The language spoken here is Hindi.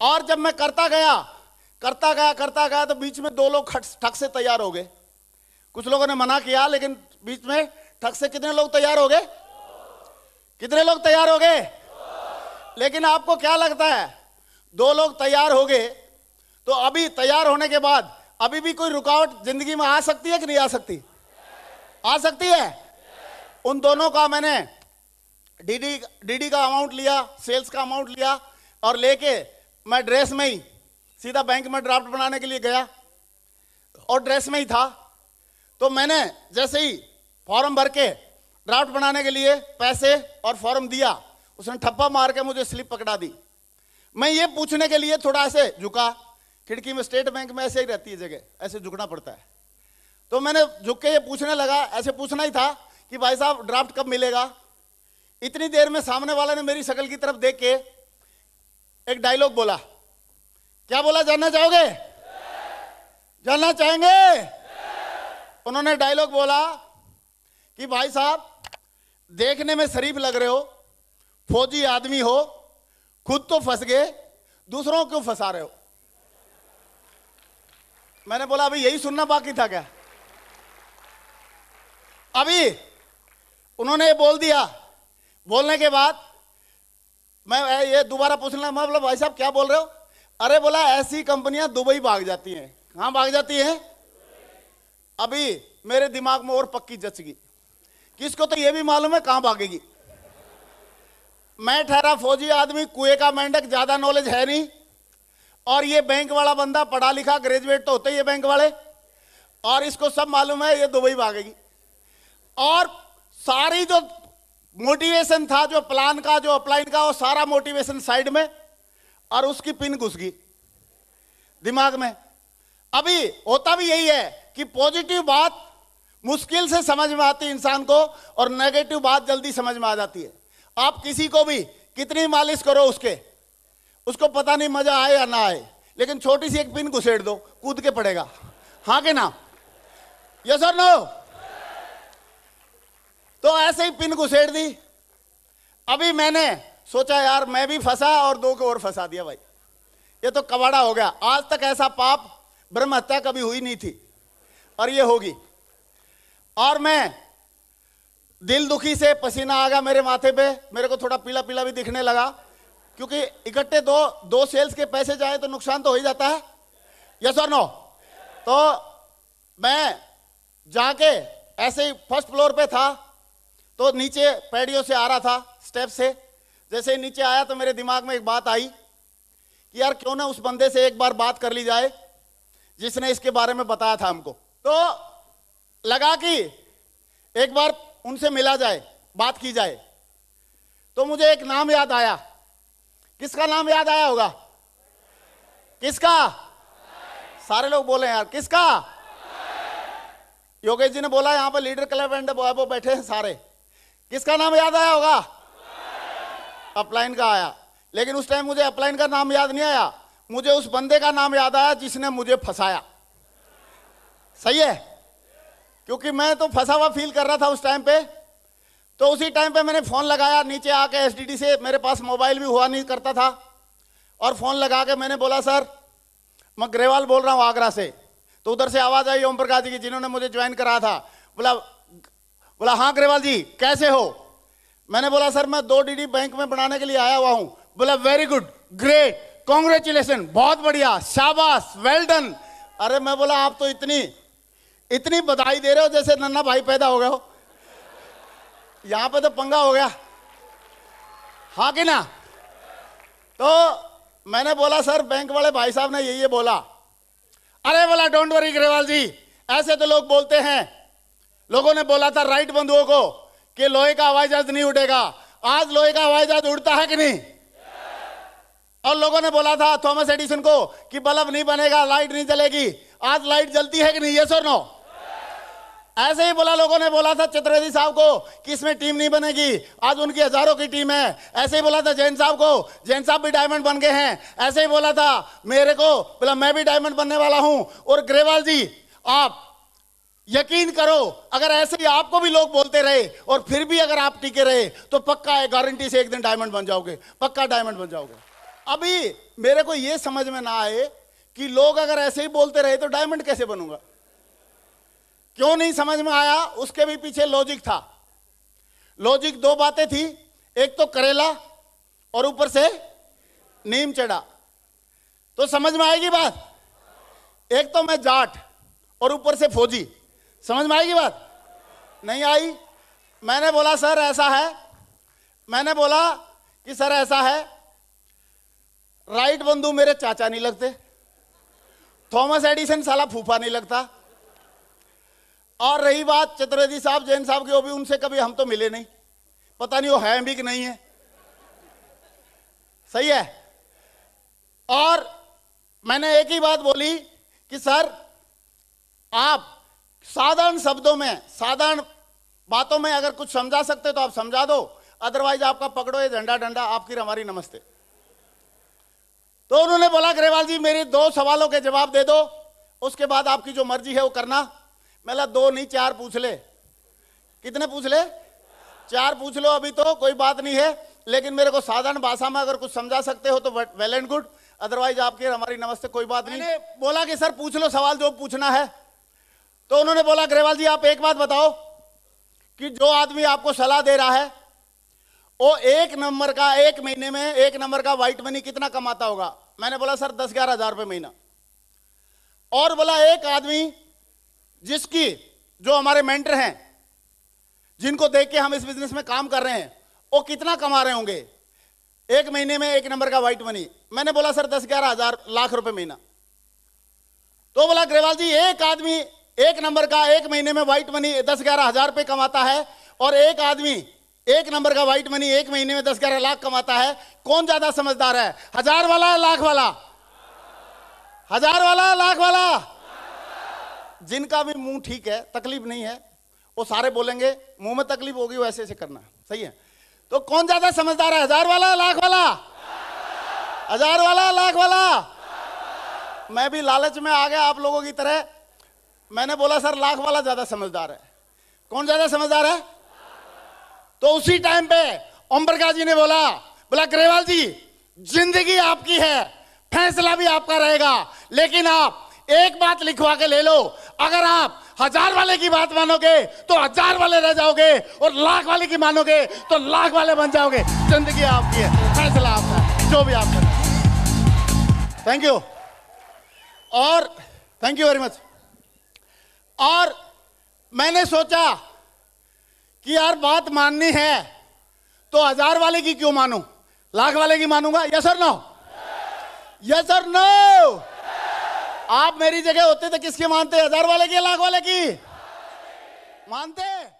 और जब मैं करता गया करता गया करता गया तो बीच में दो लोग ठग से तैयार हो गए कुछ लोगों ने मना किया लेकिन बीच में ठग से कितने लोग तैयार हो गए कितने लोग तैयार हो गए लेकिन आपको क्या लगता है दो लोग तैयार हो गए तो अभी तैयार होने के बाद अभी भी कोई रुकावट जिंदगी में आ सकती है कि नहीं आ सकती आ सकती है उन दोनों का मैंने डीडी डीडी का अमाउंट लिया सेल्स का अमाउंट लिया और लेके मैं ड्रेस में ही सीधा बैंक में ड्राफ्ट बनाने के लिए गया और ड्रेस में ही था तो मैंने जैसे ही फॉर्म भर के ड्राफ्ट बनाने के लिए पैसे और फॉर्म दिया उसने ठप्पा मार के मुझे स्लिप पकड़ा दी मैं ये पूछने के लिए थोड़ा ऐसे झुका खिड़की में स्टेट बैंक में ऐसे ही रहती है जगह ऐसे झुकना पड़ता है तो मैंने झुक के ये पूछने लगा ऐसे पूछना ही था कि भाई साहब ड्राफ्ट कब मिलेगा इतनी देर में सामने वाले ने मेरी शकल की तरफ देख के एक डायलॉग बोला क्या बोला जानना चाहोगे जानना चाहेंगे उन्होंने डायलॉग बोला कि भाई साहब देखने में शरीफ लग रहे हो फौजी आदमी हो खुद तो फंस गए दूसरों को फंसा रहे हो मैंने बोला अभी यही सुनना बाकी था क्या अभी उन्होंने बोल दिया बोलने के बाद मैं ये दोबारा पूछना मैं मतलब बोला भाई साहब क्या बोल रहे हो अरे बोला ऐसी कंपनियां दुबई भाग जाती हैं कहां भाग जाती हैं अभी मेरे दिमाग में और पक्की जचगी किसको तो ये भी मालूम है कहां भागेगी मैं ठहरा फौजी आदमी कुएं का मेंढक ज्यादा नॉलेज है नहीं और ये बैंक वाला बंदा पढ़ा लिखा ग्रेजुएट तो होते ही बैंक वाले और इसको सब मालूम है ये दुबई भागेगी और सारी जो मोटिवेशन था जो प्लान का जो अपलाइन का वो सारा मोटिवेशन साइड में और उसकी पिन घुस गई दिमाग में अभी होता भी यही है कि पॉजिटिव बात मुश्किल से समझ में आती इंसान को और नेगेटिव बात जल्दी समझ में आ जाती है आप किसी को भी कितनी मालिश करो उसके उसको पता नहीं मजा आए या ना आए लेकिन छोटी सी एक पिन घुसेड़ दो कूद के पड़ेगा हाँ के ना यस और नो तो ऐसे ही पिन घुसेड़ दी अभी मैंने सोचा यार मैं भी फंसा और दो को और फंसा दिया भाई ये तो कबाड़ा हो गया आज तक ऐसा पाप ब्रह्म हत्या कभी हुई नहीं थी और ये होगी और मैं दिल दुखी से पसीना आ गया मेरे माथे पे मेरे को थोड़ा पीला पीला भी दिखने लगा क्योंकि इकट्ठे दो दो सेल्स के पैसे जाए तो नुकसान तो हो ही जाता है यस और नो तो मैं जाके ऐसे ही फर्स्ट फ्लोर पे था तो नीचे पेड़ियों से आ रहा था स्टेप से जैसे ही नीचे आया तो मेरे दिमाग में एक बात आई कि यार क्यों ना उस बंदे से एक बार बात कर ली जाए जिसने इसके बारे में बताया था हमको तो लगा कि एक बार उनसे मिला जाए बात की जाए तो मुझे एक नाम याद आया किसका नाम याद आया होगा किसका सारे लोग बोले यार किसका योगेश जी ने बोला यहां पर लीडर क्लब एंड वो बैठे हैं सारे किसका नाम याद आया होगा अपलाइन का आया लेकिन उस टाइम मुझे अपलाइन का नाम याद नहीं आया मुझे उस बंदे का नाम याद आया जिसने मुझे फंसाया सही है क्योंकि मैं तो फंसा हुआ फील कर रहा था उस टाइम पे तो उसी टाइम पे मैंने फ़ोन लगाया नीचे आके एसडीडी से मेरे पास मोबाइल भी हुआ नहीं करता था और फ़ोन लगा के मैंने बोला सर मैं ग्रेवाल बोल रहा हूँ आगरा से तो उधर से आवाज़ आई ओम प्रकाश जी की जिन्होंने मुझे ज्वाइन करा था बोला बोला हाँ अग्रवाल जी कैसे हो मैंने बोला सर मैं दो डीडी बैंक में बनाने के लिए आया हुआ हूं बोला वेरी गुड ग्रेट कॉन्ग्रेचुलेशन बहुत बढ़िया शाबाश वेल डन अरे मैं बोला आप तो इतनी इतनी बधाई दे रहे हो जैसे नन्ना भाई पैदा हो गए हो यहां पे तो पंगा हो गया हाँ कि ना तो मैंने बोला सर बैंक वाले भाई साहब ने यही बोला अरे बोला डोंट वरी ग्रेवाल जी ऐसे तो लोग बोलते हैं लोगों ने बोला था राइट बंधुओं को कि लोहे का हवाई जहाज नहीं उठेगा आज लोहे का हवाई जहाज उड़ता है कि नहीं और लोगों ने बोला था थॉमस एडिसन को कि बल्ब नहीं बनेगा लाइट नहीं जलेगी आज लाइट जलती है कि नहीं ये सर नो ऐसे ही बोला लोगों ने बोला था चतुर्वेदी साहब को कि इसमें टीम नहीं बनेगी आज उनकी हजारों की टीम है ऐसे ही बोला था जैन साहब को जैन साहब भी डायमंड बन गए हैं ऐसे ही बोला था मेरे को बोला मैं भी डायमंड बनने वाला हूं और ग्रेवाल जी आप यकीन करो अगर ऐसे ही आपको भी लोग बोलते रहे और फिर भी अगर आप टिके रहे तो पक्का है गारंटी से एक दिन डायमंड बन जाओगे पक्का डायमंड बन जाओगे अभी मेरे को यह समझ में ना आए कि लोग अगर ऐसे ही बोलते रहे तो डायमंड कैसे बनूंगा क्यों नहीं समझ में आया उसके भी पीछे लॉजिक था लॉजिक दो बातें थी एक तो करेला और ऊपर से नीम चढ़ा तो समझ में आएगी बात एक तो मैं जाट और ऊपर से फौजी समझ में आएगी बात नहीं आई मैंने बोला सर ऐसा है मैंने बोला कि सर ऐसा है राइट बंधु मेरे चाचा नहीं लगते थॉमस एडिसन साला फूफा नहीं लगता और रही बात चतुर्वेदी साहब जैन साहब की वो भी उनसे कभी हम तो मिले नहीं पता नहीं वो है भी कि नहीं है सही है और मैंने एक ही बात बोली कि सर आप साधारण शब्दों में साधारण बातों में अगर कुछ समझा सकते तो आप समझा दो अदरवाइज आपका पकड़ो ये झंडा डंडा आपकी हमारी नमस्ते तो उन्होंने बोला ग्रेवाल जी मेरे दो सवालों के जवाब दे दो उसके बाद आपकी जो मर्जी है वो करना मैं दो नहीं चार पूछ ले कितने पूछ ले चार पूछ लो अभी तो कोई बात नहीं है लेकिन मेरे को साधारण भाषा में अगर कुछ समझा सकते हो तो वेल एंड गुड अदरवाइज आपके हमारी नमस्ते कोई बात नहीं बोला कि सर पूछ लो सवाल जो पूछना है तो उन्होंने बोला अग्रवाल जी आप एक बात बताओ कि जो आदमी आपको सलाह दे रहा है वो एक नंबर का एक महीने में एक नंबर का व्हाइट मनी कितना कमाता होगा मैंने बोला सर दस ग्यारह हजार रुपये महीना और बोला एक आदमी जिसकी जो हमारे मेंटर हैं जिनको देख के हम इस बिजनेस में काम कर रहे हैं वो कितना कमा रहे होंगे एक महीने में एक नंबर का व्हाइट मनी मैंने बोला सर दस ग्यारह हजार लाख रुपए महीना तो बोला अग्रवाल जी एक आदमी एक नंबर का एक महीने में व्हाइट मनी दस ग्यारह हजार रुपए कमाता है और एक आदमी एक नंबर का व्हाइट मनी एक महीने में दस ग्यारह लाख कमाता है कौन ज्यादा समझदार है हजार वाला है लाख वाला हजार वाला है लाख वाला जिनका भी मुंह ठीक है तकलीफ नहीं है वो सारे बोलेंगे मुंह में तकलीफ होगी वैसे ऐसे ऐसे करना सही है तो कौन ज्यादा समझदार है हजार वाला लाख वाला हजार वाला लाख वाला मैं भी लालच में आ गया आप लोगों की तरह मैंने बोला सर लाख वाला ज्यादा समझदार है कौन ज्यादा समझदार है तो उसी टाइम पे ओम प्रकाश जी ने बोला बोला ग्रेवाल जी जिंदगी आपकी है फैसला भी आपका रहेगा लेकिन आप एक बात लिखवा के ले लो अगर आप हजार वाले की बात मानोगे तो हजार वाले रह जाओगे और लाख वाले की मानोगे तो लाख वाले बन जाओगे जिंदगी आपकी है फैसला आपका है जो भी आप करें थैंक यू और थैंक यू वेरी मच और मैंने सोचा कि यार बात माननी है तो हजार वाले की क्यों मानूं लाख वाले की मानूंगा यस और नो यस और नो आप मेरी जगह होते तो किसके मानते हजार वाले की लाख वाले की मानते